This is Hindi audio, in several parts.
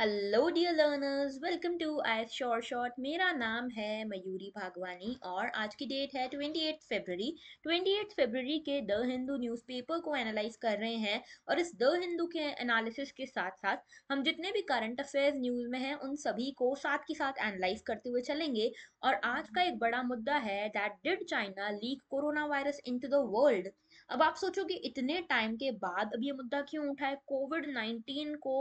Hello dear learners welcome to I short short मेरा नाम है मयूरी भागवानी और आज की डेट है twenty eight February twenty eight February के द हिंदू न्यूज़पेपर को एनालाइज कर रहे हैं और इस द हिंदू के एनालिसिस के साथ साथ हम जितने भी करंट अफेयर्स न्यूज़ में हैं उन सभी को साथ के साथ एनालाइज करते हुए चलेंगे और आज का एक बड़ा मुद्दा है that did China leak corona virus in the world अब आप सोचो कि इतने टाइम के बाद अब ये मुद्दा क्यों उठा है कोविड नाइनटीन को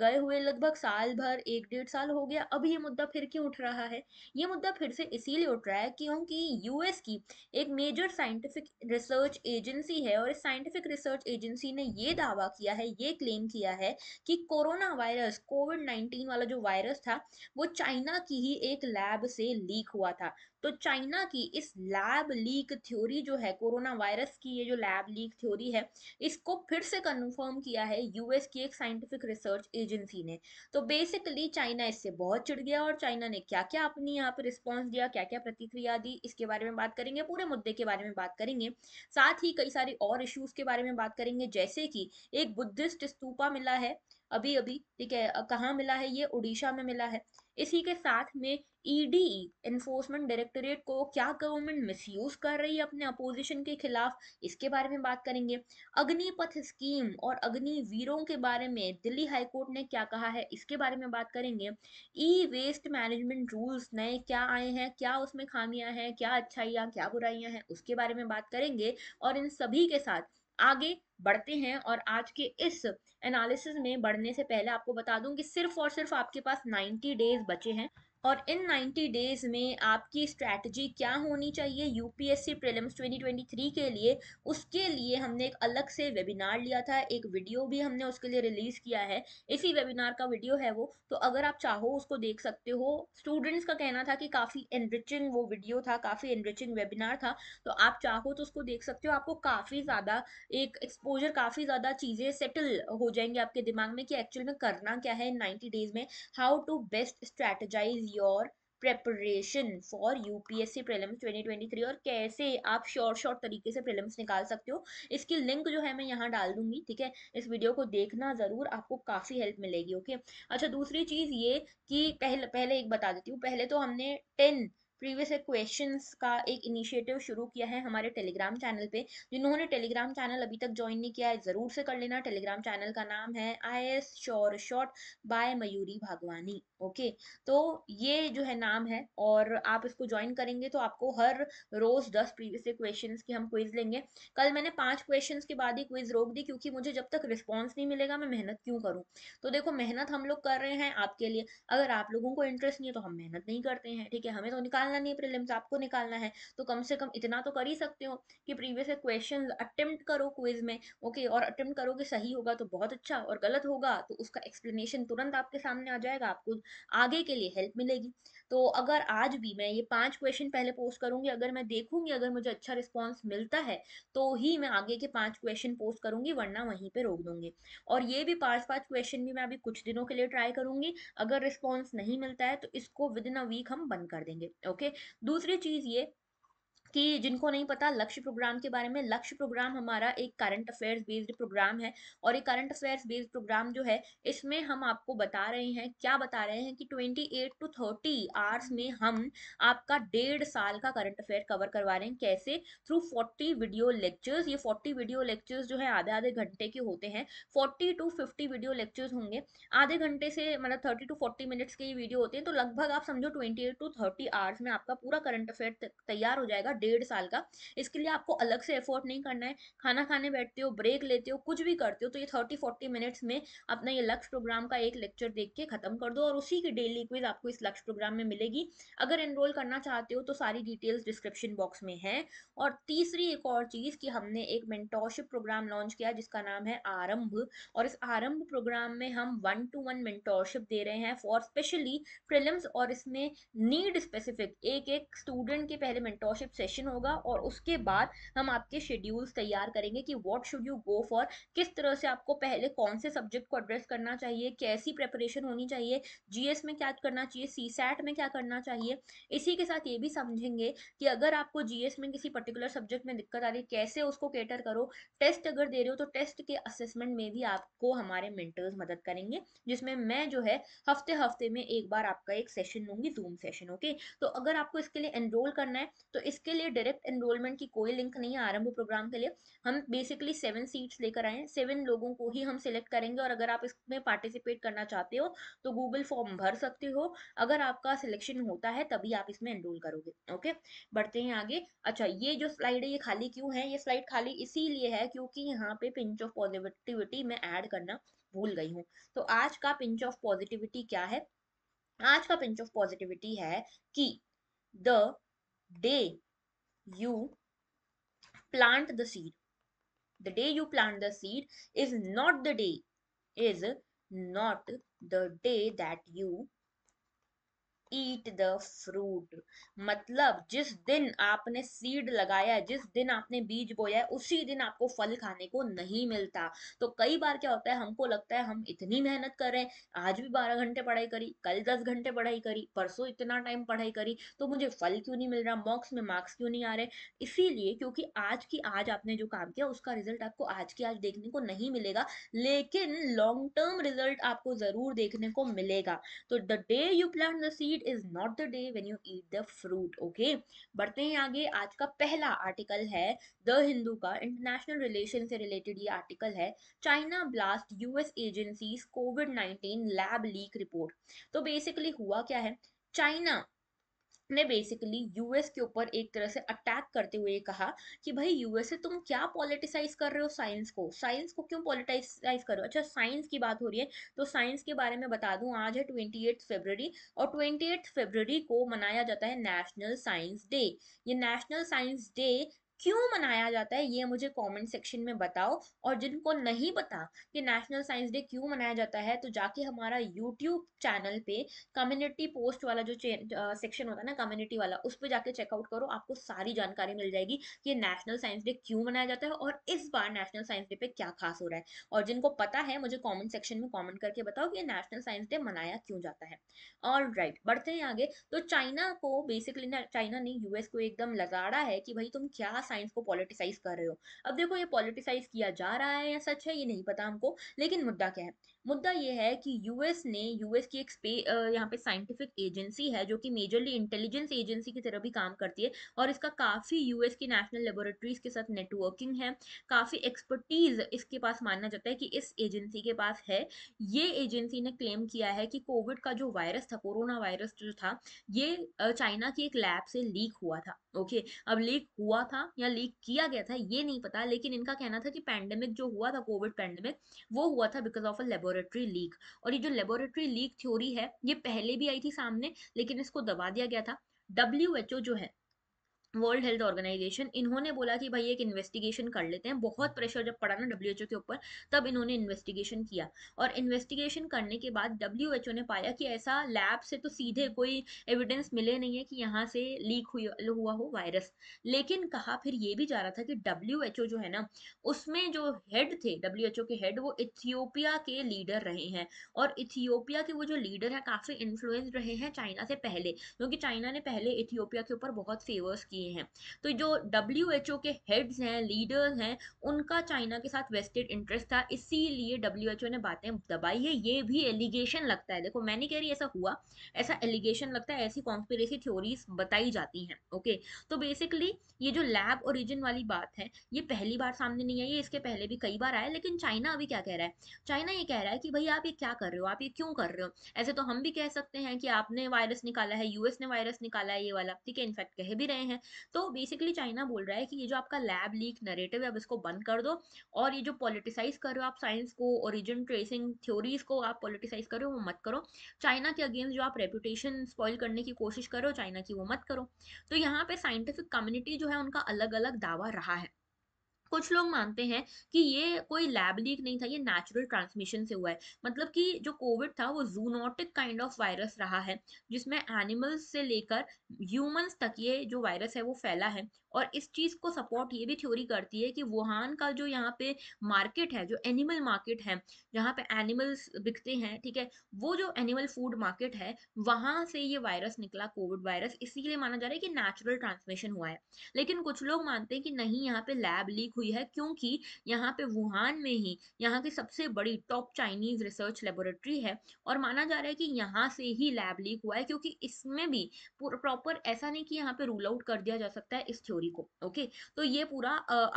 गए हुए लगभग साल भर एक डेढ़ साल हो गया अब ये मुद्दा फिर क्यों उठ रहा है ये मुद्दा फिर से इसीलिए उठ रहा है क्योंकि यूएस की एक मेजर साइंटिफिक रिसर्च एजेंसी है और इस साइंटिफिक रिसर्च एजेंसी ने ये दावा किया है ये क्लेम किया है कि कोरोना वायरस कोविड नाइन्टीन वाला जो वायरस था वो चाइना की ही एक लैब से लीक हुआ था तो चाइना की इस लैब लीक थ्योरी जो है कोरोना वायरस की ये जो लैब लीक थ्योरी है इसको फिर से कन्फर्म किया है यूएस की एक साइंटिफिक रिसर्च एजेंसी ने तो बेसिकली चाइना इससे बहुत चिड़ गया और चाइना ने क्या क्या अपनी यहाँ पर रिस्पॉन्स दिया क्या क्या प्रतिक्रिया दी इसके बारे में बात करेंगे पूरे मुद्दे के बारे में बात करेंगे साथ ही कई सारे और इश्यूज के बारे में बात करेंगे जैसे कि एक बुद्धिस्ट स्तूपा मिला है अभी अभी ठीक है कहाँ मिला है ये उड़ीसा में मिला है इसी के साथ में ईडी एनफोर्समेंट डायरेक्टोरेट को क्या गवर्नमेंट मिसयूज कर रही है अपने अपोजिशन के खिलाफ इसके बारे में बात करेंगे अग्निपथ स्कीम और अग्निवीरों के बारे में दिल्ली हाईकोर्ट ने क्या कहा है इसके बारे में बात करेंगे ई वेस्ट मैनेजमेंट रूल्स नए क्या आए हैं क्या उसमें खामियां हैं क्या अच्छाइयाँ क्या बुराइयां हैं उसके बारे में बात करेंगे और इन सभी के साथ आगे बढ़ते हैं और आज के इस एनालिसिस में बढ़ने से पहले आपको बता दूं कि सिर्फ और सिर्फ आपके पास 90 डेज बचे हैं और इन 90 डेज में आपकी स्ट्रेटजी क्या होनी चाहिए यूपीएससी प्रीलिम्स 2023 के लिए उसके लिए हमने एक अलग से वेबिनार लिया था एक वीडियो भी हमने उसके लिए रिलीज़ किया है इसी वेबिनार का वीडियो है वो तो अगर आप चाहो उसको देख सकते हो स्टूडेंट्स का कहना था कि काफ़ी एनरिचिंग वो वीडियो था काफ़ी एनरिचिंग वेबिनार था तो आप चाहो तो उसको देख सकते हो आपको काफ़ी ज़्यादा एक एक्सपोजर काफ़ी ज़्यादा चीज़ें सेटल हो जाएंगी आपके दिमाग में कि एक्चुअल में करना क्या है इन नाइन्टी डेज़ में how to best strategise your preparation for UPSC prelims 2023 और कैसे आप शॉर्ट शॉर्ट तरीके से प्रीलिम्स निकाल सकते हो इसकी लिंक जो है मैं यहाँ डाल दूंगी ठीक है इस वीडियो को देखना ज़रूर आपको काफ़ी हेल्प मिलेगी ओके अच्छा दूसरी चीज़ ये कि पहले पहले एक बता देती हूँ पहले तो हमने टेन प्रीवियस क्वेश्चंस का एक इनिशिएटिव शुरू किया है हमारे टेलीग्राम चैनल पे जिन्होंने टेलीग्राम चैनल अभी तक ज्वाइन नहीं किया है ज़रूर से कर लेना टेलीग्राम चैनल का नाम है I S sure short by Mayuri Bhagwani okay तो ये जो है नाम है और आप इसको ज्वाइन करेंगे तो आपको हर रोज़ दस प्रीवियस क्वेश्चन की हम क्विज लेंगे कल मैंने पांच क्वेश्चन के बाद ही क्विज रोक दी क्योंकि मुझे जब तक रिस्पॉन्स नहीं मिलेगा मैं मेहनत क्यों करूँ तो देखो मेहनत हम लोग कर रहे हैं आपके लिए अगर आप लोगों को इंटरेस्ट नहीं है तो हम मेहनत नहीं करते हैं ठीक है हमें तो निकाल निकालना नहीं प्रिलिम्स आपको निकालना है तो कम से कम इतना तो कर ही सकते हो कि प्रीवियस क्वेश्चन अटेम्प्ट करो क्विज में ओके और अटेम्प्ट करोगे सही होगा तो बहुत अच्छा और गलत होगा तो उसका एक्सप्लेनेशन तुरंत आपके सामने आ जाएगा आपको आगे के लिए हेल्प मिलेगी तो अगर आज भी मैं ये पांच क्वेश्चन पहले पोस्ट करूंगी अगर मैं देखूंगी अगर मुझे अच्छा रिस्पॉन्स मिलता है तो ही मैं आगे के पांच क्वेश्चन पोस्ट करूंगी वरना वहीं पर रोक दूंगी और ये भी पांच पांच क्वेश्चन भी मैं अभी कुछ दिनों के लिए ट्राई करूंगी अगर रिस्पॉन्स नहीं मिलता है तो इसको विद इन अ वीक हम बंद कर देंगे ओके दूसरी चीज़ ये कि जिनको नहीं पता लक्ष्य प्रोग्राम के बारे में लक्ष्य प्रोग्राम हमारा एक करंट अफेयर्स बेस्ड प्रोग्राम है और ये करंट अफेयर्स बेस्ड प्रोग्राम जो है इसमें हम आपको बता रहे हैं क्या बता रहे हैं कि 28 टू 30 आवर्स में हम आपका डेढ़ साल का करंट अफेयर कवर करवा रहे हैं कैसे थ्रू 40 वीडियो लेक्चर्स ये 40 वीडियो लेक्चर्स जो है आधे आधे घंटे के होते हैं forty two fifty video lectures होंगे आधे घंटे से मतलब थर्टी टू फोर्टी मिनट्स के ये वीडियो होते हैं तो लगभग आप समझो एट टू थर्टी आवर्स में आपका पूरा करंट अफेयर तैयार हो जाएगा डेढ़ साल का इसके लिए आपको अलग से एफोर्ट नहीं करना है खाना खाने बैठते हो ब्रेक लेते हो कुछ भी करते हो तो ये थर्टी फोर्टी मिनट्स में अपना ये लक्ष्य प्रोग्राम का एक लेक्चर देख के खत्म कर दो और उसी की डेली क्विज आपको इस लक्ष्य प्रोग्राम में मिलेगी अगर एनरोल करना चाहते हो तो सारी डिटेल्स डिस्क्रिप्शन बॉक्स में है और तीसरी एक और चीज़ की हमने एक मेंटोरशिप प्रोग्राम लॉन्च किया जिसका नाम है आरंभ और इस आरंभ प्रोग्राम में हम वन टू वन मेंटोरशिप दे रहे हैं फॉर स्पेशली प्रिलिम्स और इसमें नीड स्पेसिफिक एक एक स्टूडेंट के पहले मेंटोरशिप सेशन सेशन होगा और उसके बाद हम आपके शेड्यूल्स तैयार करेंगे कि what should you go for किस तरह से आपको पहले कौन से सब्जेक्ट को एड्रेस करना चाहिए कैसी प्रेपरेशन होनी चाहिए जीएस में क्या करना चाहिए सी में क्या करना चाहिए इसी के साथ ये भी समझेंगे कि अगर आपको जीएस में किसी पर्टिकुलर सब्जेक्ट में दिक्कत आ रही है कैसे उसको कैटर करो टेस्ट अगर दे रहे हो तो टेस्ट के असेसमेंट में भी आपको हमारे मेंटर्स मदद करेंगे जिसमें मैं जो है हफ्ते हफ्ते में एक बार आपका एक सेशन लूंगी जूम सेशन ओके तो अगर आपको इसके लिए एनरोल करना है तो इसके लिए डायरेक्ट एनरोलमेंट की कोई लिंक नहीं है आरंभ प्रोग्राम के लिए हम बेसिकली सेवन सीट्स लेकर आए हैं सेवन लोगों को ही हम सिलेक्ट करेंगे और अगर आप इसमें पार्टिसिपेट करना चाहते हो तो गूगल फॉर्म भर सकते हो अगर आपका सिलेक्शन होता है तभी आप इसमें एनरोल करोगे ओके बढ़ते हैं आगे अच्छा ये जो स्लाइड है ये खाली क्यों है ये स्लाइड खाली इसीलिए है क्योंकि यहाँ पे पिंच ऑफ पॉजिटिविटी में एड करना भूल गई हूँ तो आज का पिंच ऑफ पॉजिटिविटी क्या है आज का पिंच ऑफ पॉजिटिविटी है कि the day you plant the seed the day you plant the seed is not the day is not the day that you eat the fruit मतलब जिस दिन आपने सीड लगाया जिस दिन आपने बीज बोया है उसी दिन आपको फल खाने को नहीं मिलता तो कई बार क्या होता है हमको लगता है हम इतनी मेहनत कर रहे हैं आज भी बारह घंटे पढ़ाई करी कल दस घंटे पढ़ाई करी परसों इतना टाइम पढ़ाई करी तो मुझे फल क्यों नहीं मिल रहा मॉक्स में मार्क्स क्यों नहीं आ रहे इसीलिए क्योंकि आज की आज आपने जो काम किया उसका रिजल्ट आपको आज की आज देखने को नहीं मिलेगा लेकिन लॉन्ग टर्म रिजल्ट आपको जरूर देखने को मिलेगा तो the day you plan the seed it is not the day when you eat the fruit okay बढ़ते हैं आगे आज का पहला आर्टिकल है द हिंदू का इंटरनेशनल रिलेशन से रिलेटेड ये आर्टिकल है China blast US agency covid nineteen lab leak report तो बेसिकली हुआ क्या है चाइना ने बेसिकली यूएस के ऊपर एक तरह से अटैक करते हुए कहा कि भाई यूएस से तुम क्या पॉलिटिसाइज कर रहे हो साइंस को साइंस को क्यों पॉलिटिसाइज कर रहे हो अच्छा साइंस की बात हो रही है तो साइंस के बारे में बता दूं आज है ट्वेंटी एट फेबररी और ट्वेंटी एट फेबररी को मनाया जाता है नेशनल साइंस डे ये नेशनल साइंस डे क्यों मनाया जाता है ये मुझे कमेंट सेक्शन में बताओ और जिनको नहीं पता कि नेशनल साइंस डे क्यों मनाया जाता है तो जाके हमारा यूट्यूब चैनल पे कम्युनिटी पोस्ट वाला जो सेक्शन होता है ना कम्युनिटी वाला उस पर जाके चेकआउट करो आपको सारी जानकारी मिल जाएगी कि नेशनल साइंस डे क्यों मनाया जाता है और इस बार नेशनल साइंस डे पे क्या खास हो रहा है और जिनको पता है मुझे कॉमेंट सेक्शन में कॉमेंट करके बताओ कि नेशनल साइंस डे मनाया क्यों जाता है और राइट बढ़ते हैं आगे तो चाइना को बेसिकली ना चाइना ने यूएस को एकदम लगाड़ा है कि भाई तुम क्या साइंस को पॉलिटिसाइज कर रहे हो अब देखो ये पॉलिटिसाइज किया जा रहा है या सच है ये नहीं पता हमको लेकिन मुद्दा क्या है मुद्दा ये है कि यूएस ने यूएस की एक यहाँ पे साइंटिफिक एजेंसी है जो कि मेजरली इंटेलिजेंस एजेंसी की तरह भी काम करती है और इसका काफ़ी यूएस की नेशनल लेबोरेटरीज के साथ नेटवर्किंग है काफ़ी एक्सपर्टीज इसके पास माना जाता है कि इस एजेंसी के पास है ये एजेंसी ने क्लेम किया है कि कोविड का जो वायरस था कोरोना वायरस जो था ये चाइना की एक लैब से लीक हुआ था ओके अब लीक हुआ था या लीक किया गया था ये नहीं पता लेकिन इनका कहना था कि पैंडेमिक जो हुआ था कोविड पैंडेमिक वो हुआ था because of a laboratory laboratory leak और ये जो लेबोरेटरी लीक थ्योरी है ये पहले भी आई थी सामने लेकिन इसको दबा दिया गया था डब्ल्यू जो है वर्ल्ड हेल्थ ऑर्गेनाइजेशन इन्होंने बोला कि भाई एक इन्वेस्टिगेशन कर लेते हैं बहुत प्रेशर जब पड़ा ना डब्ल्यू के ऊपर तब इन्होंने इन्वेस्टिगेशन किया और इन्वेस्टिगेशन करने के बाद डब्ल्यू ने पाया कि ऐसा लैब से तो सीधे कोई एविडेंस मिले नहीं है कि यहाँ से लीक हुआ हो वायरस लेकिन कहा फिर ये भी जा रहा था कि डब्ल्यू जो है ना उसमें जो हेड थे डब्ल्यू के हेड वो इथियोपिया के लीडर रहे हैं और इथियोपिया के वो जो लीडर हैं काफ़ी इन्फ्लुएंस रहे हैं चाइना से पहले क्योंकि चाइना ने पहले इथियोपिया के ऊपर बहुत फेवर्स किए लिए हैं तो जो डब्ल्यू एच ओ के हेड्स हैं लीडर्स हैं उनका चाइना के साथ वेस्टेड इंटरेस्ट था इसीलिए डब्ल्यू एच ओ ने बातें दबाई है ये भी एलिगेशन लगता है देखो मैं नहीं कह रही ऐसा हुआ ऐसा एलिगेशन लगता है ऐसी कॉन्स्पिरेसी थ्योरीज बताई जाती हैं ओके तो बेसिकली ये जो लैब ओरिजिन वाली बात है ये पहली बार सामने नहीं आई है इसके पहले भी कई बार आया लेकिन चाइना अभी क्या कह रहा है चाइना ये कह रहा है कि भाई आप ये क्या कर रहे हो आप ये क्यों कर रहे हो ऐसे तो हम भी कह सकते हैं कि आपने वायरस निकाला है यूएस ने वायरस निकाला है ये वाला ठीक है इनफैक्ट कह भी रहे हैं तो बेसिकली चाइना बोल रहा है कि ये जो आपका लैब लीक नरेटिव है अब इसको बंद कर दो और ये जो पॉलिटिसाइज कर रहे हो आप साइंस को ओरिजिन ट्रेसिंग थ्योरीज को आप पॉलिटिसाइज करो वो मत करो चाइना के अगेंस्ट जो आप रेपुटेशन स्पॉइल करने की कोशिश करो चाइना की वो मत करो तो यहाँ पे साइंटिफिक कम्युनिटी जो है उनका अलग अलग दावा रहा है कुछ लोग मानते हैं कि ये कोई लैब लीक नहीं था ये नेचुरल ट्रांसमिशन से हुआ है मतलब कि जो कोविड था वो जूनोटिक काइंड ऑफ वायरस रहा है जिसमें एनिमल्स से लेकर ह्यूमंस तक ये जो वायरस है वो फैला है और इस चीज़ को सपोर्ट ये भी थ्योरी करती है कि वुहान का जो यहाँ पे मार्केट है जो एनिमल मार्केट है जहाँ पे एनिमल्स बिकते हैं ठीक है वो जो एनिमल फूड मार्केट है वहां से ये वायरस निकला कोविड वायरस इसीलिए माना जा रहा है कि नेचुरल ट्रांसमिशन हुआ है लेकिन कुछ लोग मानते हैं कि नहीं यहाँ पे लैब लीक हुई है क्योंकि यहाँ पे वुहान में ही यहाँ की सबसे बड़ी टॉप चाइनीज रिसर्च लेबोरेटरी है और माना जा रहा है कि यहाँ से ही लैब लीक हुआ है क्योंकि इसमें भी प्रॉपर ऐसा नहीं कि यहाँ पे रूल आउट कर दिया जा सकता है इस थ्योरी स्टोरी को ओके तो ये पूरा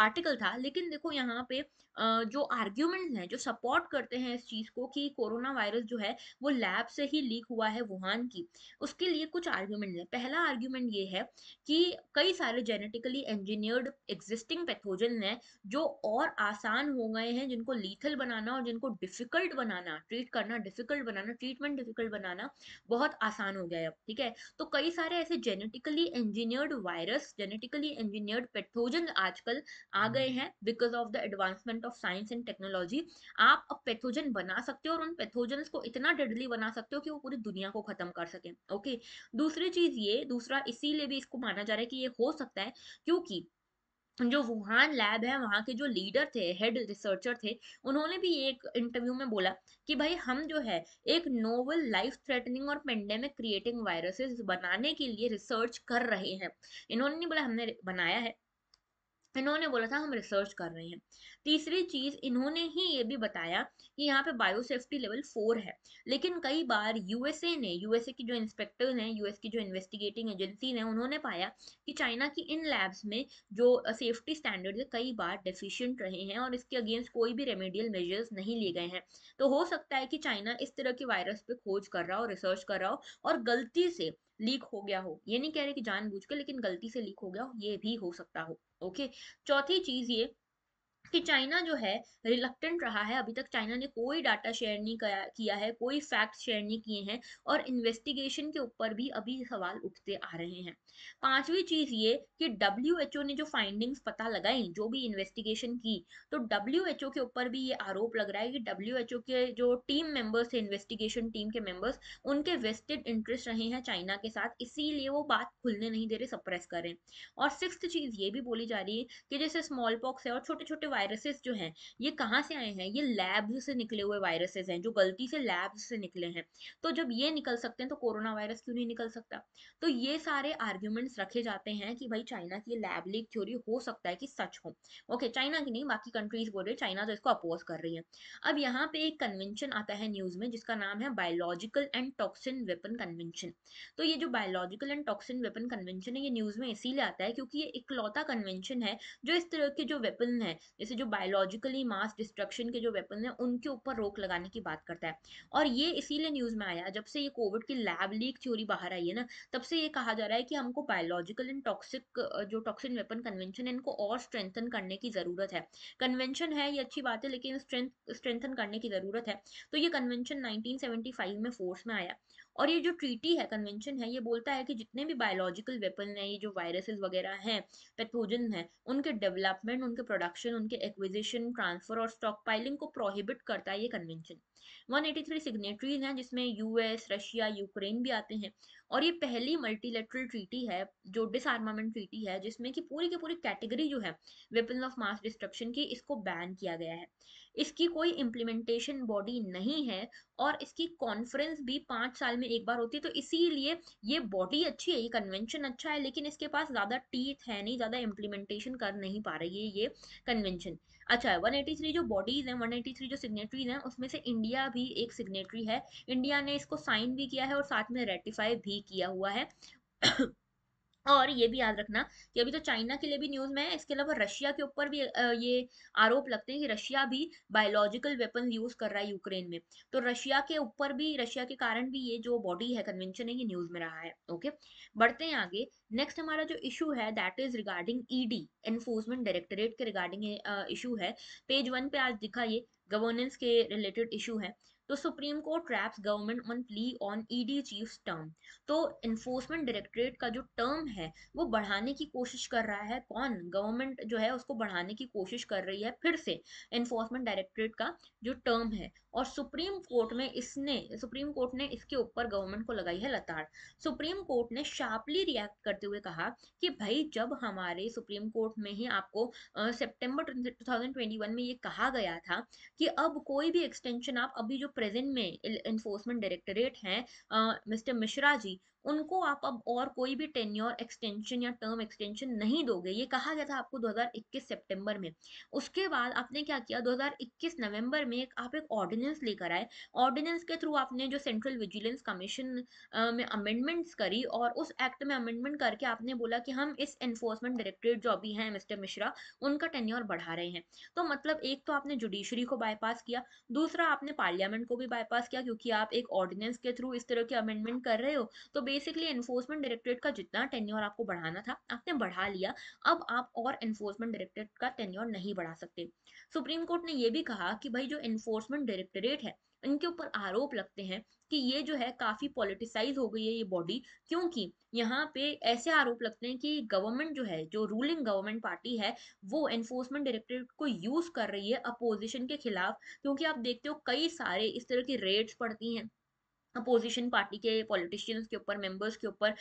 आर्टिकल था लेकिन देखो यहाँ पे जो आर्ग्यूमेंट्स हैं जो सपोर्ट करते हैं इस चीज़ को कि कोरोना वायरस जो है वो लैब से ही लीक हुआ है वुहान की उसके लिए कुछ आर्ग्यूमेंट हैं पहला आर्ग्यूमेंट ये है कि कई सारे जेनेटिकली इंजीनियर्ड एग्जिस्टिंग पैथोजन हैं जो और आसान हो गए हैं जिनको लीथल बनाना और जिनको डिफिकल्ट बनाना ट्रीट करना डिफिकल्ट बनाना ट्रीटमेंट डिफिकल्ट बनाना बहुत आसान हो गया है ठीक है तो कई सारे ऐसे genetically engineered virus genetically engineered pathogen आजकल आ गए हम्म। हैं because of the advancement of science and technology आप अब पैथोजन बना सकते हो और उन पैथोजन को इतना डेडली बना सकते हो कि वो पूरी दुनिया को खत्म कर सके ओके दूसरी चीज ये दूसरा इसीलिए भी इसको माना जा रहा है कि ये हो सकता है क्योंकि जो वुहान लैब है वहाँ के जो लीडर थे हेड रिसर्चर थे उन्होंने भी एक इंटरव्यू में बोला कि भाई हम जो है एक नोवल लाइफ थ्रेटनिंग और पेंडेमिक क्रिएटिंग वायरसेस बनाने के लिए रिसर्च कर रहे हैं इन्होंने नहीं बोला हमने बनाया है इन्होंने बोला था हम रिसर्च कर रहे हैं तीसरी चीज इन्होंने ही ये भी बताया कि यहाँ पे बायोसेफ्टी लेवल फोर है लेकिन कई बार यूएसए ने यूएसए की जो इंस्पेक्टर्स हैं यूएस की जो इन्वेस्टिगेटिंग एजेंसी हैं उन्होंने पाया कि चाइना की इन लैब्स में जो सेफ्टी स्टैंडर्ड है कई बार डेफिशियंट रहे हैं और इसके अगेंस्ट कोई भी रेमेडियल मेजर्स नहीं लिए गए हैं तो हो सकता है कि चाइना इस तरह के वायरस पे खोज कर रहा हो रिसर्च कर रहा हो और गलती से लीक हो गया हो ये नहीं कह रहे कि जानबूझ के लेकिन गलती से लीक हो गया हो ये भी हो सकता हो ओके चौथी चीज ये कि चाइना जो है रिलक्टेंट रहा है अभी तक चाइना ने कोई डाटा शेयर नहीं किया है कोई फैक्ट शेयर नहीं किए हैं और इन्वेस्टिगेशन के ऊपर भी अभी सवाल उठते आ रहे हैं पांचवी चीज ये कि डब्ल्यू ने जो फाइंडिंग्स पता लगाई जो भी इन्वेस्टिगेशन की तो डब्ल्यू के ऊपर भी ये आरोप लग रहा है कि डब्ल्यू के जो टीम मेंबर्स थे इन्वेस्टिगेशन टीम के मेंबर्स उनके वेस्टेड इंटरेस्ट रहे हैं चाइना के साथ इसीलिए वो बात खुलने नहीं दे रहे सप्रेस करें और सिक्स चीज ये भी बोली जा रही है कि जैसे स्मॉल पॉक्स है और छोटे छोटे वायरसेस जो हैं ये कहाँ से आए हैं ये लैब से निकले हुए वायरसेस हैं जो गलती से लैब से निकले हैं तो जब ये निकल सकते हैं तो कोरोना वायरस क्यों नहीं निकल सकता तो ये सारे आर्ग्यूमेंट्स रखे जाते हैं कि भाई चाइना की लैब लीक थ्योरी हो सकता है कि सच हो ओके चाइना की नहीं बाकी कंट्रीज बोल रहे हैं चाइना तो इसको अपोज कर रही है अब यहाँ पे एक कन्वेंशन आता है न्यूज में जिसका नाम है biological and toxin weapon convention तो ये जो biological and toxin weapon convention है ये न्यूज में इसीलिए आता है क्योंकि ये इकलौता कन्वेंशन है जो इस तरह के जो वेपन है जैसे जो बायोलॉजिकली मास डिस्ट्रक्शन के जो वेपन है उनके ऊपर रोक लगाने की बात करता है और ये इसीलिए न्यूज़ में आया जब से ये कोविड की लैब लीक थ्योरी बाहर आई है ना तब से ये कहा जा रहा है कि हमको बायोलॉजिकल एंड टॉक्सिक जो टॉक्सिन वेपन कन्वेंशन है इनको और स्ट्रेंथन करने की ज़रूरत है कन्वेंशन है ये अच्छी बात है लेकिन स्ट्रेंथ स्ट्रेंथन करने की ज़रूरत है तो ये कन्वेंशन नाइनटीन में फोर्स में आया और ये जो ट्रीटी है कन्वेंशन है ये बोलता है कि जितने भी बायोलॉजिकल वेपन हैं ये जो वायरसेस वगैरह हैं पैथोजन हैं उनके डेवलपमेंट उनके प्रोडक्शन उनके एक्विजिशन ट्रांसफर और स्टॉक पाइलिंग को प्रोहिबिट करता है ये कन्वेंशन 183 सिग्नेटरीज हैं जिसमें यूएस रशिया यूक्रेन भी आते हैं और ये पहली मल्टीलेटरल ट्रीटी है जो डिसआर्मामेंट ट्रीटी है जिसमें कि पूरी की पूरी कैटेगरी जो है वेपन ऑफ मास डिस्ट्रक्शन की इसको बैन किया गया है इसकी कोई इम्प्लीमेंटेशन बॉडी नहीं है और इसकी कॉन्फ्रेंस भी पाँच साल में एक बार होती है तो इसीलिए ये बॉडी अच्छी है ये कन्वेंशन अच्छा है लेकिन इसके पास ज़्यादा टीथ है नहीं ज़्यादा इम्प्लीमेंटेशन कर नहीं पा रही है ये कन्वेंशन अच्छा है थ्री जो बॉडीज़ हैं थ्री जो सिग्नेटरीज हैं उसमें से इंडिया भी एक सिग्नेटरी है इंडिया ने इसको साइन भी किया है और साथ में रेटिफाई भी किया हुआ है और ये भी याद रखना कि अभी तो चाइना के लिए भी न्यूज में है इसके अलावा रशिया के ऊपर भी ये आरोप लगते हैं कि रशिया भी बायोलॉजिकल वेपन यूज कर रहा है यूक्रेन में तो रशिया के ऊपर भी रशिया के कारण भी ये जो बॉडी है कन्वेंशन है ये न्यूज में रहा है ओके बढ़ते हैं आगे नेक्स्ट हमारा जो इशू है that is regarding ED enforcement directorate के रिगार्डिंग इशू है पेज वन पे आज दिखा ये गवर्नेंस के रिलेटेड इशू है E तो supreme court raps government on plea on ED chief term तो इन्फोर्समेंट डायरेक्टरेट का जो टर्म है वो बढ़ाने की कोशिश कर रहा है कौन गवर्नमेंट जो है उसको बढ़ाने की कोशिश कर रही है फिर से इन्फोर्समेंट डायरेक्टरेट का जो टर्म है और सुप्रीम कोर्ट में इसने सुप्रीम कोर्ट ने इसके ऊपर गवर्नमेंट को लगाई है लताड़ सुप्रीम कोर्ट ने शार्पली रिएक्ट करते हुए कहा कि भाई जब हमारे सुप्रीम कोर्ट में ही आपको सेप्टेम्बर टू में ये कहा गया था कि अब कोई भी एक्सटेंशन आप अभी जो प्रेजेंट में इन्फोर्समेंट डायरेक्टरेट हैं मिस्टर मिश्रा जी उनको आप अब और कोई भी टेन्योर एक्सटेंशन या टर्म एक्सटेंशन नहीं दोगे ये कहा गया था आपको 2021 सितंबर में उसके बाद आपने क्या किया 2021 नवंबर में एक आप एक ऑर्डिनेंस लेकर आए ऑर्डिनेंस के थ्रू आपने जो सेंट्रल विजिलेंस कमीशन में अमेंडमेंट्स करी और उस एक्ट में अमेंडमेंट करके आपने बोला कि हम इस एनफोर्समेंट डायरेक्टरेट जो अभी हैं मिस्टर मिश्रा उनका टेन्योर बढ़ा रहे हैं तो मतलब एक तो आपने जुडिशरी को बाईपास किया दूसरा आपने पार्लियामेंट को भी बाईपास किया क्योंकि आप एक ऑर्डिनेंस के थ्रू इस तरह के अमेंडमेंट कर रहे हो तो बेसिकली एनफोर्समेंट डायरेक्टरेट का जितना टेन्योर आपको बढ़ाना था आपने बढ़ा लिया अब आप और एनफोर्समेंट डायरेक्टरेट का टेन्योर नहीं बढ़ा सकते सुप्रीम कोर्ट ने यह भी कहा कि भाई जो एनफोर्समेंट डायरेक्टरेट है इनके ऊपर आरोप लगते हैं कि ये जो है काफ़ी पॉलिटिसाइज हो गई है ये बॉडी क्योंकि यहाँ पे ऐसे आरोप लगते हैं कि गवर्नमेंट जो है जो रूलिंग गवर्नमेंट पार्टी है वो एनफोर्समेंट डायरेक्टरेट को यूज़ कर रही है अपोजिशन के खिलाफ क्योंकि आप देखते हो कई सारे इस तरह की रेड्स पड़ती हैं अपोजिशन पार्टी के पॉलिटिशियंस के ऊपर मेंबर्स के ऊपर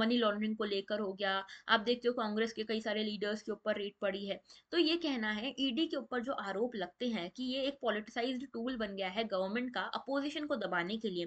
मनी लॉन्ड्रिंग को लेकर हो गया आप देखते हो कांग्रेस के कई सारे लीडर्स के ऊपर रेट पड़ी है तो ये कहना है ईडी e के ऊपर जो आरोप लगते हैं कि ये एक पॉलिटिसाइज टूल बन गया है गवर्नमेंट का अपोजिशन को दबाने के लिए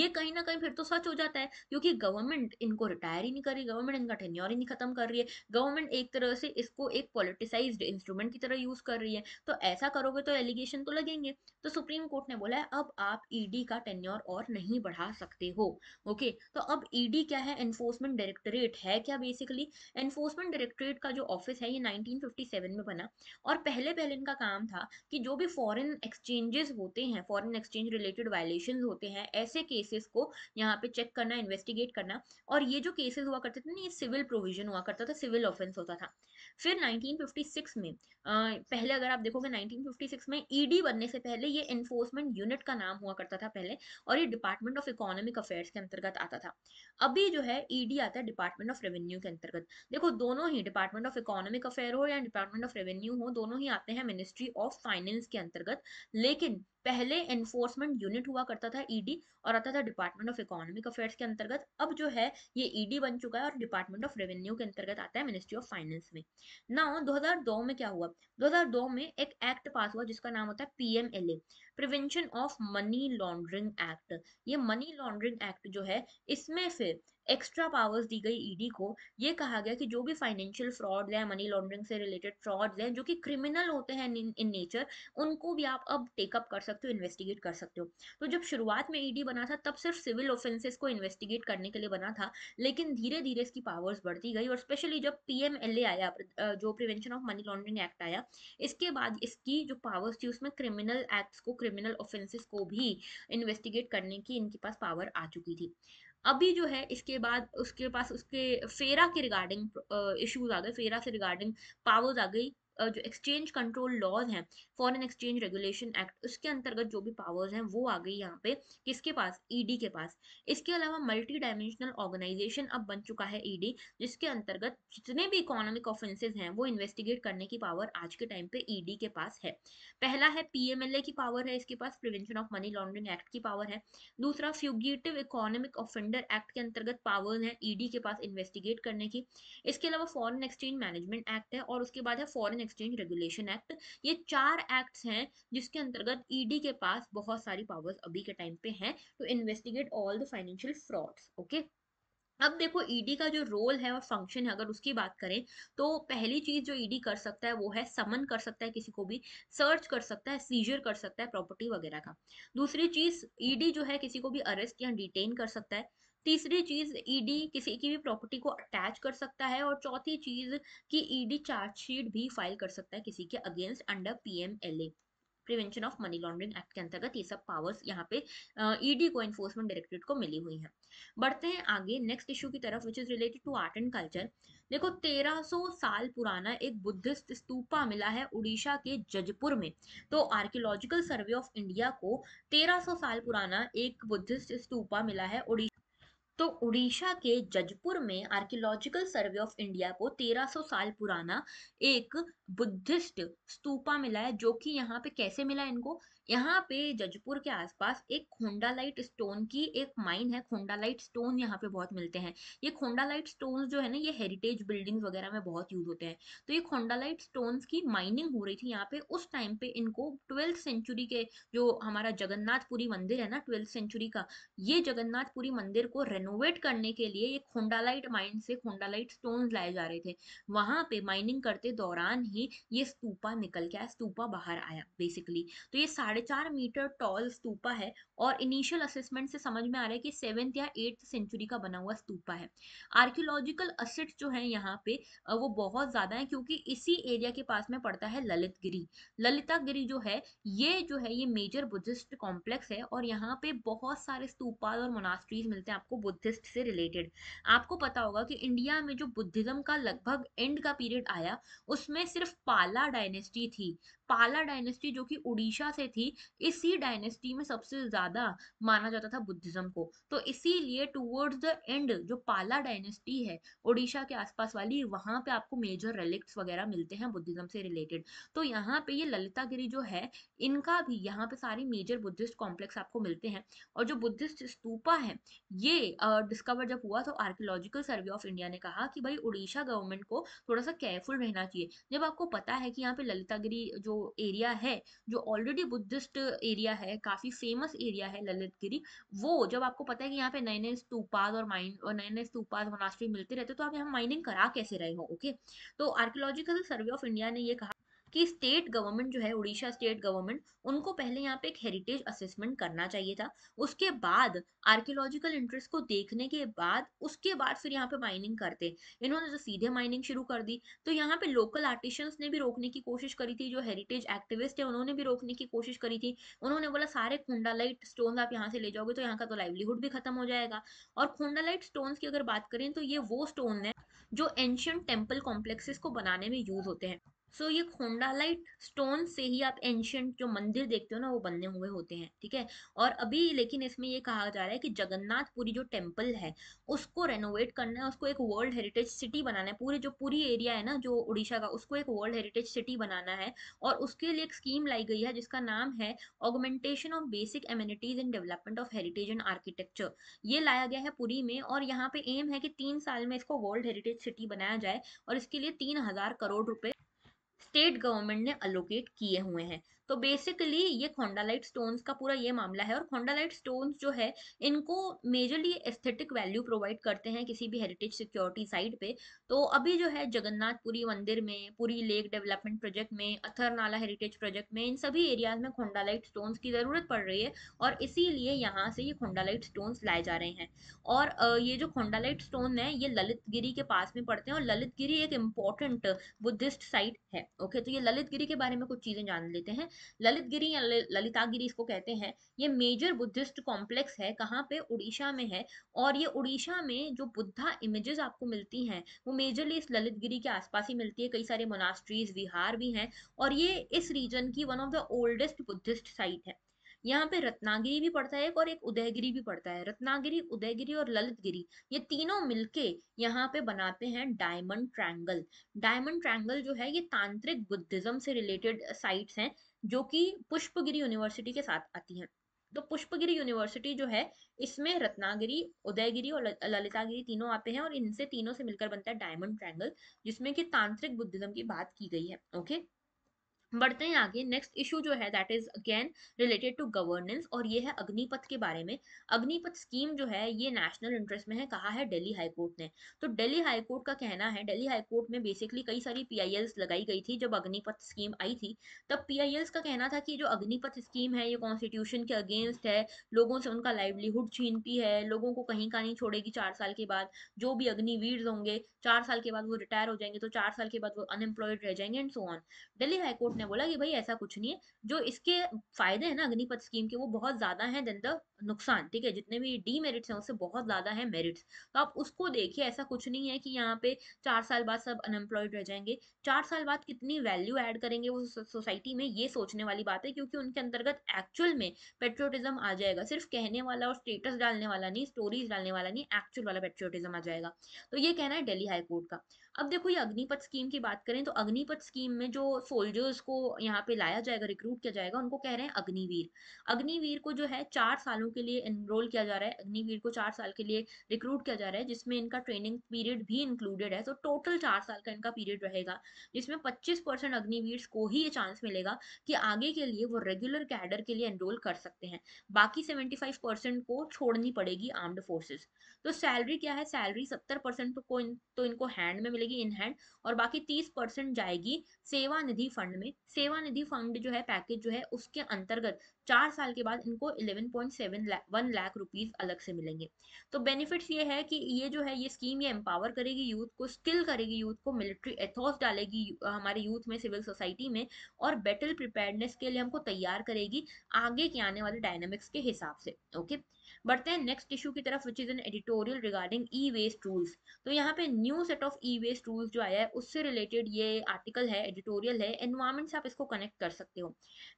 ये कहीं ना कहीं फिर तो सच हो जाता है क्योंकि गवर्नमेंट इनको रिटायर ही नहीं कर रही गवर्नमेंट इनका टेन्योर ही नहीं खत्म कर रही है गवर्नमेंट एक तरह से इसको एक पॉलिटिसाइज इंस्ट्रूमेंट की तरह यूज कर रही है तो ऐसा करोगे तो एलिगेशन तो लगेंगे तो सुप्रीम कोर्ट ने बोला है अब आप ईडी e का टेन्योर और नहीं बढ़ा सकते हो ओके तो अब ईडी e क्या है एनफोर्समेंट डायरेक्टरेट है क्या बेसिकली एनफोर्समेंट डायरेक्टरेट का जो ऑफिस है ये 1957 में बना और पहले पहले इनका काम था कि जो भी फॉरेन एक्सचेंजेस होते हैं फॉरेन एक्सचेंज रिलेटेड वायलेशन होते हैं ऐसे केसेस को यहाँ पे चेक करना इन्वेस्टिगेट करना और ये जो केसेस हुआ करते थे ना ये सिविल प्रोविजन हुआ करता था सिविल ऑफेंस होता था फिर 1956 में पहले अगर आप देखोगे 1956 में ईडी e बनने से पहले ये एनफोर्समेंट यूनिट का नाम हुआ करता था पहले और ये department department of economic affairs के अंतर्गत आता था अभी जो है ईडी e आता है डिपार्टमेंट ऑफ रेवेन्यू के अंतर्गत देखो दोनों ही डिपार्टमेंट ऑफ इकोनॉमिक अफेयर हो या डिपार्टमेंट ऑफ रेवेन्यू हो दोनों ही आते हैं मिनिस्ट्री ऑफ फाइनेंस के अंतर्गत लेकिन पहले एनफोर्समेंट यूनिट हुआ करता था ईडी e और आता था डिपार्टमेंट ऑफ इकोनॉमिक अफेयर्स के अंतर्गत अब जो है ये ईडी e बन चुका है और डिपार्टमेंट ऑफ रेवेन्यू के अंतर्गत आता है मिनिस्ट्री ऑफ फाइनेंस में नाउ 2002 में क्या हुआ 2002 में एक एक्ट पास हुआ जिसका नाम होता है PMLA prevention of money laundering act ये मनी लॉन्ड्रिंग एक्ट जो है इसमें फिर एक्स्ट्रा पावर्स दी गई ईडी e को ये कहा गया कि जो भी फाइनेंशियल फ्रॉड है मनी लॉन्ड्रिंग से रिलेटेड फ्रॉड्स हैं जो कि क्रिमिनल होते हैं इन नेचर उनको भी आप अब टेकअप कर सकते हो इन्वेस्टिगेट कर सकते हो तो जब शुरुआत में ईडी e बना था तब सिर्फ सिविल ऑफेंसेस को इन्वेस्टिगेट करने के लिए बना था लेकिन धीरे धीरे इसकी पावर्स बढ़ती गई और स्पेशली जब ए आया जो prevention of money laundering act आया इसके बाद इसकी जो पावर्स थी उसमें क्रिमिनल एक्ट्स को क्रिमिनल ऑफेंसेस को भी इन्वेस्टिगेट करने की इनके पास पावर आ चुकी थी अभी जो है इसके बाद उसके पास उसके फेरा के रिगार्डिंग इश्यूज आ गए फेरा से रिगार्डिंग पावर्स आ गई जो एक्सचेंज कंट्रोल लॉज हैं फॉरेन एक्सचेंज रेगुलेशन एक्ट उसके अंतर्गत जो भी पावर्स हैं वो आ गई यहाँ पे किसके पास ईडी e के पास इसके अलावा मल्टी डायमेंशनल ऑर्गेनाइजेशन अब बन चुका है ईडी e जिसके अंतर्गत जितने भी इकोनॉमिक ऑफेंसेज हैं वो इन्वेस्टिगेट करने की पावर आज के टाइम पे ईडी e के पास है पहला है पीएमएलए की पावर है इसके पास prevention of money laundering act की पावर है दूसरा फ्यूगेटिव इकोनॉमिक ऑफेंडर एक्ट के अंतर्गत पावर है ईडी के पास इन्वेस्टिगेट करने की इसके अलावा फॉरन एक्सचेंज मैनेजमेंट एक्ट है और उसके बाद है फॉरन एक्सचेंज रेगुलेशन एक्ट ये चार एक्ट्स हैं जिसके अंतर्गत ईडी e के पास बहुत सारी पावर्स अभी के टाइम पे हैं to investigate all the financial frauds okay अब देखो ईडी e का जो रोल है और फंक्शन है अगर उसकी बात करें तो पहली चीज जो ईडी e कर सकता है वो है समन कर सकता है किसी को भी सर्च कर सकता है सीजर कर सकता है प्रॉपर्टी वगैरह का दूसरी चीज ईडी जो है किसी को भी अरेस्ट या डिटेन कर सकता है तीसरी चीज ईडी e किसी की भी प्रॉपर्टी को अटैच कर सकता है और चौथी चीज कि ईडी e चार्जशीट भी फाइल कर सकता है किसी के against under PMLA prevention of money laundering act के अंतर्गत ये सब पावर्स यहाँ पे ईडी e को एनफोर्समेंट डायरेक्टरेट को मिली हुई हैं बढ़ते हैं आगे नेक्स्ट इशू की तरफ which is related to art and culture देखो 1300 साल पुराना एक बुद्धिस्ट स्तूपा मिला है उड़ीसा के जजपुर में तो आर्कियोलॉजिकल सर्वे ऑफ इंडिया को 1300 साल पुराना एक बुद्धिस्ट स्तूपा मिला है उड़ीसा तो उड़ीसा के जजपुर में आर्कियोलॉजिकल सर्वे ऑफ इंडिया को 1300 साल पुराना एक बुद्धिस्ट स्तूपा मिला है जो कि यहाँ पे कैसे मिला इनको यहाँ पे जजपुर के आसपास एक खोंडालाइट स्टोन की एक माइन है खोंडालाइट स्टोन यहाँ पे बहुत मिलते हैं ये खोंडालाइट स्टोन जो है ना ये हेरिटेज बिल्डिंग वगैरह में बहुत यूज होते हैं तो ये खोंडालाइट स्टोन की माइनिंग हो रही थी यहाँ पे उस टाइम पे इनको ट्वेल्थ सेंचुरी के जो हमारा जगन्नाथपुरी मंदिर है ना ट्वेल्थ सेंचुरी का ये जगन्नाथपुरी मंदिर को रेनोवेट करने के लिए ये खोंडालाइट माइन से खोंडालाइट स्टोन लाए जा रहे थे वहां पे माइनिंग करते दौरान ही ये स्तूपा निकल के आया स्तूपा बाहर आया बेसिकली तो ये साढ़े साढ़े चार मीटर टॉल स्तूपा है और इनिशियल असेसमेंट से समझ में आ रहा है कि सेवेंथ या एट्थ सेंचुरी का बना हुआ स्तूपा है आर्कियोलॉजिकल असेट जो है यहाँ पे वो बहुत ज्यादा है क्योंकि इसी एरिया के पास में पड़ता है ललित गिरी ललिता गिरी जो है ये जो है ये मेजर बुद्धिस्ट कॉम्प्लेक्स है और यहाँ पे बहुत सारे स्तूपाज और मोनास्ट्रीज मिलते हैं आपको बुद्धिस्ट से रिलेटेड आपको पता होगा कि इंडिया में जो बुद्धिज्म का लगभग एंड का पीरियड आया उसमें सिर्फ पाला डायनेस्टी थी पाला डायनेस्टी जो कि उड़ीसा से थी इसी डायनेस्टी में सबसे ज्यादा माना जाता था बुद्धिज्म को तो इसीलिए टूवर्ड्स द एंड जो पाला डायनेस्टी है उड़ीसा के आसपास वाली वहां पे आपको मेजर रिलिक्स वगैरह मिलते हैं बुद्धिज्म से रिलेटेड तो यहाँ पे ये ललितागिरी जो है इनका भी यहाँ पे सारी मेजर बुद्धिस्ट कॉम्प्लेक्स आपको मिलते हैं और जो बुद्धिस्ट स्तूपा है ये डिस्कवर जब हुआ तो आर्कियोलॉजिकल सर्वे ऑफ इंडिया ने कहा कि भाई उड़ीसा गवर्नमेंट को थोड़ा सा केयरफुल रहना चाहिए जब आपको पता है कि यहाँ पे ललितागिरी जो एरिया है जो ऑलरेडी बुद्धिस्ट एरिया है काफ़ी फेमस एरिया है ललितगिरी वो जब आपको पता है कि यहाँ पे नए नए स्तूपाज और माइन और नए नए स्तूपाज मोनास्ट्री मिलते रहते तो आप यहाँ माइनिंग करा कैसे रहे हो ओके तो आर्कियोलॉजिकल सर्वे ऑफ इंडिया ने ये कहा कि स्टेट गवर्नमेंट जो है उड़ीसा स्टेट गवर्नमेंट उनको पहले यहाँ पे एक हेरिटेज असेसमेंट करना चाहिए था उसके बाद आर्कियोलॉजिकल इंटरेस्ट को देखने के बाद उसके बाद फिर यहाँ पे माइनिंग करते इन्होंने जो तो सीधे माइनिंग शुरू कर दी तो यहाँ पे लोकल आर्टिशंस ने भी रोकने की कोशिश करी थी जो हेरिटेज एक्टिविस्ट है उन्होंने भी रोकने की कोशिश करी थी उन्होंने बोला सारे खुंडालाइट स्टोन आप यहाँ से ले जाओगे तो यहाँ का तो लाइवलीहुड भी खत्म हो जाएगा और खुंडालाइट स्टोन की अगर बात करें तो ये वो स्टोन है जो एंशियंट टेम्पल कॉम्प्लेक्सेस को बनाने में यूज होते हैं सो so, ये खोंडालाइट स्टोन से ही आप एंशियंट जो मंदिर देखते हो ना वो बने हुए होते हैं ठीक है और अभी लेकिन इसमें ये कहा जा रहा है कि जगन्नाथपुरी जो टेम्पल है उसको रेनोवेट करना है उसको एक वर्ल्ड हेरिटेज सिटी बनाना है पूरे जो पूरी एरिया है ना जो उड़ीसा का उसको एक वर्ल्ड हेरिटेज सिटी बनाना है और उसके लिए एक स्कीम लाई गई है जिसका नाम है augmentation of basic amenities in development of heritage and architecture ये लाया गया है पुरी में और यहाँ पे एम है कि तीन साल में इसको वर्ल्ड हेरिटेज सिटी बनाया जाए और इसके लिए तीन करोड़ रुपये स्टेट गवर्नमेंट ने अलोकेट किए हुए हैं तो बेसिकली ये खोंडालाइट स्टोन्स का पूरा ये मामला है और खोंडालाइट स्टोन्स जो है इनको मेजरली एस्थेटिक वैल्यू प्रोवाइड करते हैं किसी भी हेरिटेज सिक्योरिटी साइट पे तो अभी जो है जगन्नाथपुरी मंदिर में पुरी लेक डेवलपमेंट प्रोजेक्ट में अथर नाला हेरिटेज प्रोजेक्ट में इन सभी एरियाज में खोंडालाइट स्टोन्स की ज़रूरत पड़ रही है और इसीलिए यहाँ से ये खोंडालाइट स्टोन्स लाए जा रहे हैं और ये जो खोंडालाइट स्टोन है ये ललितगिरी के पास में पड़ते हैं और ललितगिरी एक इम्पॉर्टेंट बुद्धिस्ट साइट है ओके तो ये ललितगिरी के बारे में कुछ चीज़ें जान लेते हैं ललित गिरी या ललितागिरी इसको कहते हैं ये मेजर बुद्धिस्ट कॉम्प्लेक्स है कहाँ पे उड़ीसा में है और ये उड़ीसा में जो बुद्धा इमेजेस आपको मिलती हैं वो मेजरली इस ललित गिरी के आसपास ही मिलती है कई सारे मोनास्ट्रीज विहार भी हैं और ये इस रीजन की one of the oldest Buddhist site है यहाँ पे रत्नागिरी भी पड़ता है एक और एक उदयगिरी भी पड़ता है रत्नागिरी उदयगिरी और ललितगिरी ये तीनों मिलके यहाँ पे बनाते हैं डायमंड ट्रैंगल डायमंड ट्रायंगल जो है ये तांत्रिक बुद्धिज्म से रिलेटेड साइट्स हैं जो कि पुष्पगिरी यूनिवर्सिटी के साथ आती है तो पुष्पगिरी यूनिवर्सिटी जो है इसमें रत्नागिरी उदयगिरी और ललितागिरी तीनों आते हैं और इनसे तीनों से मिलकर बनता है डायमंड ट्रायंगल जिसमें कि तांत्रिक बुद्धिज्म की बात की गई है ओके बढ़ते हैं आगे नेक्स्ट इशू जो है that is again related to governance और ये है अग्निपथ के बारे में अग्निपथ स्कीम जो है ये नेशनल इंटरेस्ट में है कहा है दिल्ली हाईकोर्ट ने तो दिल्ली हाईकोर्ट का कहना है दिल्ली हाईकोर्ट में बेसिकली कई सारी पी लगाई गई थी जब अग्निपथ स्कीम आई थी तब पी का कहना था कि जो अग्निपथ स्कीम है ये कॉन्स्टिट्यूशन के अगेंस्ट है लोगों से उनका लाइवलीहुड छीनती है लोगों को कहीं का नहीं छोड़ेगी चार साल के बाद जो भी अग्निवीर होंगे चार साल के बाद वो रिटायर हो जाएंगे तो चार साल के बाद वो अनएम्प्लॉयड रह जाएंगे and so on Delhi high court ने बोला कि भाई ऐसा कुछ नहीं है जो इसके फायदे हैं ना अग्निपथ स्कीम के वो बहुत ज्यादा हैं देन द नुकसान ठीक है जितने भी डीमेरिट्स हैं उससे बहुत ज्यादा है मेरिट्स तो आप उसको देखिए ऐसा कुछ नहीं है कि यहाँ पे चार साल बाद सब अनएम्प्लॉयड रह जाएंगे चार साल बाद कितनी वैल्यू एड करेंगे वो सोसाइटी में ये सोचने वाली बात है क्योंकि उनके अंतर्गत एक्चुअल में पेट्रियोटिज्म आ जाएगा सिर्फ कहने वाला और स्टेटस डालने वाला नहीं स्टोरीज डालने वाला नहीं एक्चुअल वाला पेट्रियोटिज्म आ जाएगा तो ये कहना है डेली हाईकोर्ट का अब देखो ये अग्निपथ स्कीम की बात करें तो अग्निपथ स्कीम में जो सोल्जर्स को यहाँ पे लाया जाएगा रिक्रूट किया जाएगा उनको कह रहे हैं अग्निवीर अग्निवीर को जो है चार सालों के लिए एनरोल किया जा रहा है अग्निवीर को चार साल के लिए रिक्रूट किया जा रहा है जिसमें इनका ट्रेनिंग पीरियड भी इंक्लूडेड है तो टोटल चार साल का इनका पीरियड रहेगा जिसमें पच्चीस परसेंट अग्निवीर को ही ये चांस मिलेगा कि आगे के लिए वो रेगुलर कैडर के लिए एनरोल कर सकते हैं बाकी सेवेंटी फाइव परसेंट को छोड़नी पड़ेगी आर्म्ड फोर्सेज तो सैलरी क्या है सैलरी सत्तर परसेंट को तो इनको हैंड में मिलेगी मिलेगी इन हैंड और बाकी तीस परसेंट जाएगी सेवा निधि फंड में सेवा निधि फंड जो है पैकेज जो है उसके अंतर्गत चार साल के बाद इनको eleven point seven one lakh rupees अलग से मिलेंगे तो बेनिफिट्स ये है कि ये जो है ये स्कीम ये एम्पावर करेगी यूथ को स्किल करेगी यूथ को मिलिट्री एथोस डालेगी हमारे यूथ में सिविल सोसाइटी में और बेटर प्रिपेयरनेस के लिए हमको तैयार करेगी आगे के आने वाले डायनेमिक्स के हिसाब से ओके okay? बढ़ते हैं नेक्स्ट इशू की तरफ which is an editorial regarding e waste rules तो यहाँ पे new set of e waste rules जो आया है उससे रिलेटेड ये आर्टिकल है एडिटोरियल है एनवायरमेंट से आप इसको कनेक्ट कर सकते हो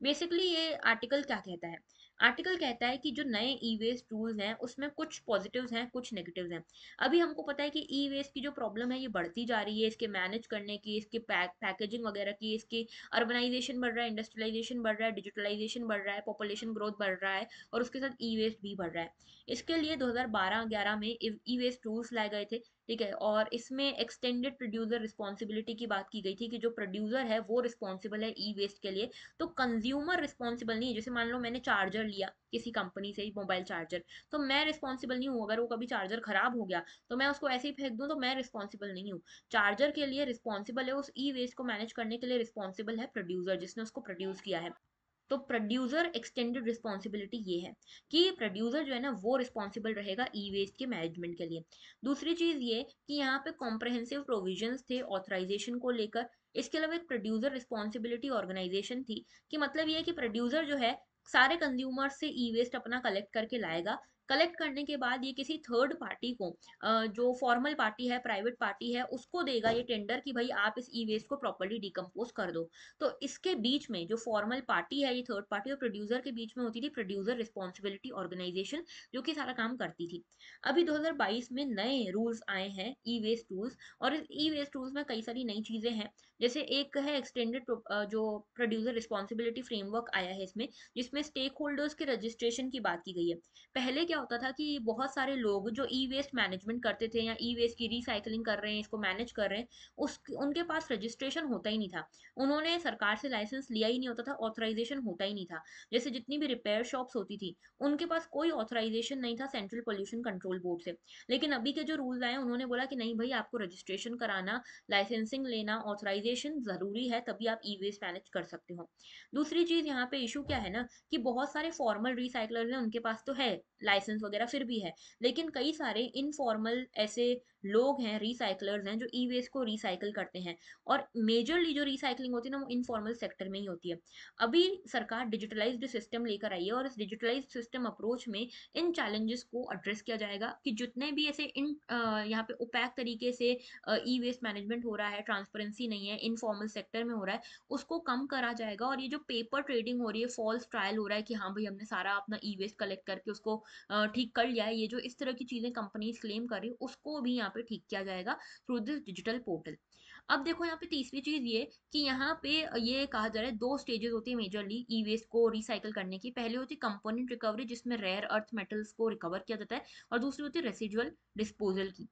बेसिकली ये आर्टिकल क्या कहता है आर्टिकल कहता है कि जो नए ई वेस्ट टूल्स हैं उसमें कुछ पॉजिटिव्स हैं कुछ नेगेटिव्स हैं अभी हमको पता है कि ई वेस्ट की जो प्रॉब्लम है ये बढ़ती जा रही है इसके मैनेज करने की इसके पैक पैकेजिंग वगैरह की इसकी अर्बनाइजेशन बढ़ रहा है इंडस्ट्रियलाइजेशन बढ़ रहा है डिजिटलाइजेशन बढ़ रहा है पॉपुलेशन ग्रोथ बढ़ रहा है और उसके साथ ई वेस्ट भी बढ़ रहा है इसके लिए दो हज़ार में ई वेस्ट टूल्स लाए गए थे ठीक है और इसमें एक्सटेंडेड प्रोड्यूसर रिस्पॉन्सिबिलिटी की बात की गई थी कि जो प्रोड्यूसर है वो रिस्पॉन्सिबल है ई वेस्ट के लिए तो कंज्यूमर रिस्पॉन्सिबल नहीं है जैसे मान लो मैंने चार्जर लिया किसी कंपनी से मोबाइल चार्जर तो मैं रिस्पॉन्सिबल नहीं हूँ अगर वो कभी चार्जर खराब हो गया तो मैं उसको ऐसे ही फेंक दूँ तो मैं रिस्पॉन्सिबल नहीं हूँ चार्जर के लिए रिस्पॉन्सिबल है उस ई वेस्ट को मैनेज करने के लिए रिस्पॉन्सिबल है प्रोड्यूसर जिसने उसको प्रोड्यूस किया है तो प्रोड्यूसर एक्सटेंडेड रिस्पॉन्सिबिलिटी ये है कि प्रोड्यूसर जो है ना वो रिस्पॉन्सिबल रहेगा ई वेस्ट के मैनेजमेंट के लिए दूसरी चीज़ ये कि यहाँ पे कॉम्प्रहेंसिव प्रोविजन थे ऑथराइजेशन को लेकर इसके अलावा एक प्रोड्यूसर रिस्पॉन्सिबिलिटी ऑर्गेनाइजेशन थी कि मतलब ये है कि प्रोड्यूसर जो है सारे कंज्यूमर से ई वेस्ट अपना कलेक्ट करके लाएगा कलेक्ट करने के बाद ये किसी थर्ड पार्टी को जो फॉर्मल पार्टी है प्राइवेट पार्टी है उसको देगा ये टेंडर कि भाई आप इस ई वेस्ट को प्रॉपरली डिकम्पोज कर दो तो इसके बीच में जो फॉर्मल पार्टी है ये थर्ड पार्टी और प्रोड्यूसर के बीच में होती थी प्रोड्यूसर रिस्पॉन्सिबिलिटी ऑर्गेनाइजेशन जो कि सारा काम करती थी अभी दो में नए रूल्स आए हैं ई वेस्ट रूल्स और इस ई वेस्ट रूल्स में कई सारी नई चीज़ें हैं जैसे एक है एक्सटेंडेड जो प्रोड्यूसर रिस्पॉन्सिबिलिटी फ्रेमवर्क आया है इसमें जिसमें स्टेक होल्डर्स के रजिस्ट्रेशन की बात की गई है पहले क्या क्या होता था कि बहुत सारे लोग जो ई वेस्ट मैनेजमेंट करते थे या ई वेस्ट की रिसाइकलिंग कर रहे हैं इसको मैनेज कर रहे हैं उस उनके पास रजिस्ट्रेशन होता ही नहीं था उन्होंने सरकार से लाइसेंस लिया ही नहीं होता था ऑथराइजेशन होता ही नहीं था जैसे जितनी भी रिपेयर शॉप्स होती थी उनके पास कोई ऑथराइजेशन नहीं था सेंट्रल पॉल्यूशन कंट्रोल बोर्ड से लेकिन अभी के जो रूल्स आए उन्होंने बोला कि नहीं भाई आपको रजिस्ट्रेशन कराना लाइसेंसिंग लेना ऑथराइजेशन ज़रूरी है तभी आप ई वेस्ट मैनेज कर सकते हो दूसरी चीज़ यहाँ पे इशू क्या है ना कि बहुत सारे फॉर्मल रिसाइकलर हैं उनके पास तो है लाइसेंस लाइसेंस वगैरह फिर भी है लेकिन कई सारे इनफॉर्मल ऐसे लोग हैं रिसाइकलर्स हैं जो ई वेस्ट को रिसाइकल करते हैं और मेजरली जो रिसाइकलिंग होती है ना वो इनफॉर्मल सेक्टर में ही होती है अभी सरकार डिजिटलाइज्ड सिस्टम लेकर आई है और इस डिजिटलाइज सिस्टम अप्रोच में इन चैलेंजेस को एड्रेस किया जाएगा कि जितने भी ऐसे इन यहाँ पे उपैक तरीके से ई वेस्ट मैनेजमेंट हो रहा है ट्रांसपेरेंसी नहीं है इनफॉर्मल सेक्टर में हो रहा है उसको कम करा जाएगा और ये जो पेपर ट्रेडिंग हो रही है फॉल्स ट्रायल हो रहा है कि हाँ भाई हमने सारा अपना ई वेस्ट कलेक्ट करके उसको आ, ठीक कर लिया है ये जो इस तरह की चीज़ें कंपनीज क्लेम कर रही है उसको भी यहाँ पे ठीक किया जाएगा थ्रू दिस डिजिटल पोर्टल अब देखो यहाँ पे तीसरी चीज़ ये कि यहाँ पे ये कहा जा रहा है दो स्टेजेस होती है मेजरली ई वेस्ट को रिसाइकल करने की पहले होती है कंपोनेंट रिकवरी जिसमें रेयर अर्थ मेटल्स को रिकवर किया जाता है और दूसरी होती है रेसिजुअल डिस्पोजल की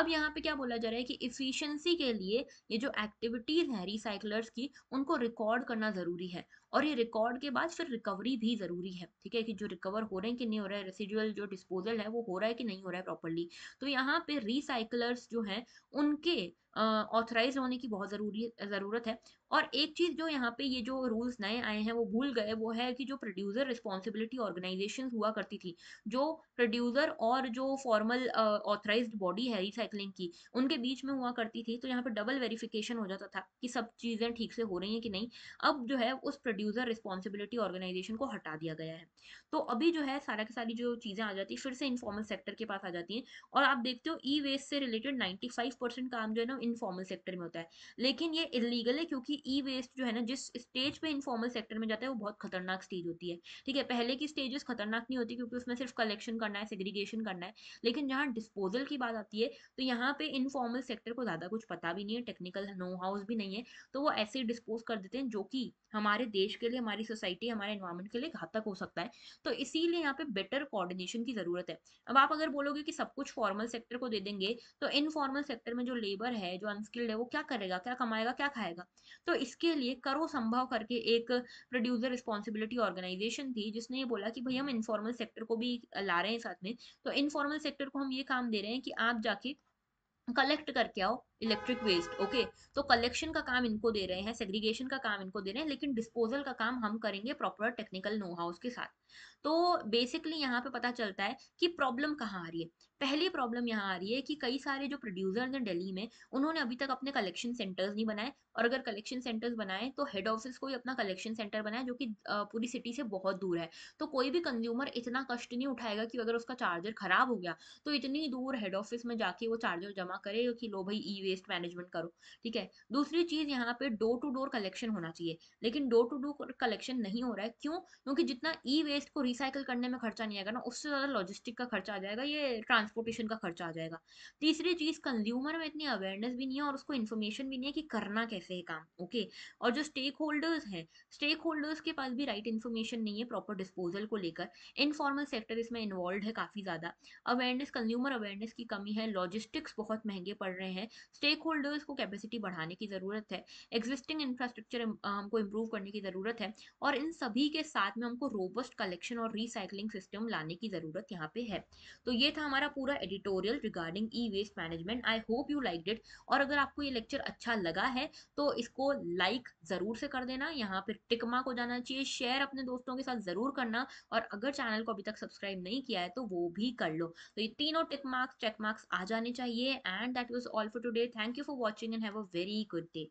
अब यहाँ पे क्या बोला जा रहा है कि इफिशियंसी के लिए ये जो एक्टिविटीज़ हैं रिसाइकलर्स की उनको रिकॉर्ड करना ज़रूरी है और ये रिकॉर्ड के बाद फिर रिकवरी भी ज़रूरी है ठीक है कि जो रिकवर हो रहे हैं कि नहीं हो रहा है रेसिडुअल जो डिस्पोजल है वो हो रहा है कि नहीं हो रहा है प्रॉपरली तो यहाँ पे रिसाइकलर्स जो हैं उनके ऑथराइज होने की बहुत ज़रूरी ज़रूरत है और एक चीज़ जो यहाँ पे ये जो रूल्स नए आए हैं वो भूल गए वो है कि जो प्रोड्यूसर रिस्पॉन्सिबिलिटी ऑर्गेनाइजेशन हुआ करती थी जो प्रोड्यूसर और जो फॉर्मल ऑथराइज बॉडी है रिसाइकलिंग की उनके बीच में हुआ करती थी तो यहाँ पर डबल वेरिफिकेशन हो जाता था कि सब चीज़ें ठीक से हो रही हैं कि नहीं अब जो है उस प्रोड्यूसर रिस्पॉन्सिबिलिटी ऑर्गेनाइजेशन को हटा दिया गया है तो अभी जो है सारा की सारी जो चीज़ें आ जाती है फिर से इन्फॉर्मल सेक्टर के पास आ जाती है और आप देखते हो ई वेस्ट से रिलेटेड नाइन्टी काम जो है ना इनफॉर्मल सेक्टर में होता है लेकिन ये इलीगल है क्योंकि ई वेस्ट जो है ना जिस स्टेज पे इनफॉर्मल सेक्टर में जाता है वो बहुत खतरनाक स्टेज होती है ठीक है पहले की स्टेजेस खतरनाक नहीं होती क्योंकि उसमें सिर्फ कलेक्शन करना है सेग्रीगेशन करना है लेकिन जहाँ डिस्पोजल की बात आती है तो यहाँ पे इनफॉर्मल सेक्टर को ज़्यादा कुछ पता भी नहीं है टेक्निकल नो हाउस भी नहीं है तो वो ऐसे ही डिस्पोज कर देते हैं जो कि हमारे देश के लिए हमारी सोसाइटी हमारे इन्वायरमेंट के लिए घातक हो सकता है तो इसीलिए यहाँ पे बेटर कोऑर्डिनेशन की ज़रूरत है अब आप अगर बोलोगे कि सब कुछ फॉर्मल सेक्टर को दे देंगे तो इनफॉर्मल सेक्टर में जो लेबर है है जो अनस्किल्ड है वो क्या करेगा क्या कमाएगा क्या खाएगा तो इसके लिए करो संभव करके एक प्रोड्यूसर रिस्पॉन्सिबिलिटी ऑर्गेनाइजेशन थी जिसने ये बोला कि भाई हम इनफॉर्मल सेक्टर को भी ला रहे हैं साथ में तो इनफॉर्मल सेक्टर को हम ये काम दे रहे हैं कि आप जाके कलेक्ट करके आओ इलेक्ट्रिक वेस्ट ओके तो कलेक्शन का काम इनको दे रहे हैं सेग्रीगेशन का काम इनको दे रहे हैं लेकिन डिस्पोजल का काम हम करेंगे प्रॉपर टेक्निकल नो हाउस के साथ तो बेसिकली यहाँ पे पता चलता है कि प्रॉब्लम कहाँ आ रही है पहली प्रॉब्लम यहाँ आ रही है कि कई सारे जो प्रोड्यूसर्स हैं दिल्ली में उन्होंने अभी तक अपने कलेक्शन सेंटर्स नहीं बनाए और अगर कलेक्शन सेंटर्स बनाए तो हेड ऑफिस को ही अपना कलेक्शन सेंटर बनाए जो कि पूरी सिटी से बहुत दूर है तो कोई भी कंज्यूमर इतना कष्ट नहीं उठाएगा कि अगर उसका चार्जर खराब हो गया तो इतनी दूर हेड ऑफिस में जाके वो चार्जर जमा करे कि लो भाई ई वेस्ट मैनेजमेंट करो ठीक है दूसरी चीज़ यहाँ पे डोर टू डोर कलेक्शन होना चाहिए लेकिन डोर टू डोर कलेक्शन नहीं हो रहा है क्यों क्योंकि जितना ई वेस्ट को रिसाइकल करने में खर्चा नहीं आएगा ना उससे ज़्यादा लॉजिस्टिक का खर्चा आ जाएगा ये ट्रांसपोर्टेशन का खर्चा आ जाएगा तीसरी चीज़ कंज्यूमर में इतनी अवेयरनेस भी नहीं है और उसको इन्फॉर्मेशन भी नहीं है कि करना कैसे है काम ओके और जो स्टेक होल्डर्स हैं स्टेक होल्डर्स के पास भी राइट इन्फॉर्मेशन नहीं है प्रॉपर डिस्पोजल को लेकर इनफॉर्मल सेक्टर इसमें इन्वॉल्व है काफ़ी ज़्यादा अवेयरनेस कंज्यूमर अवेयरनेस की कमी है लॉजिस्टिक्स बहुत महंगे पड़ रहे हैं स्टेक होल्डर्स को कैपेसिटी बढ़ाने की ज़रूरत है एग्जिस्टिंग इंफ्रास्ट्रक्चर हमको इम्प्रूव करने की ज़रूरत है और इन सभी के साथ में हमको रोबस्ट कलेक्शन और रिसाइकलिंग सिस्टम लाने की ज़रूरत यहाँ पे है तो ये था हमारा पूरा editorial regarding e waste management I hope you liked it और अगर आपको ये लेक्चर अच्छा लगा है तो इसको लाइक ज़रूर से कर देना यहाँ पर टिकमा को जाना चाहिए शेयर अपने दोस्तों के साथ ज़रूर करना और अगर चैनल को अभी तक सब्सक्राइब नहीं किया है तो वो भी कर लो तो ये तीनों टिक मार्क्स चेक मार्क्स आ जाने चाहिए and that was all for today thank you for watching and have a very good day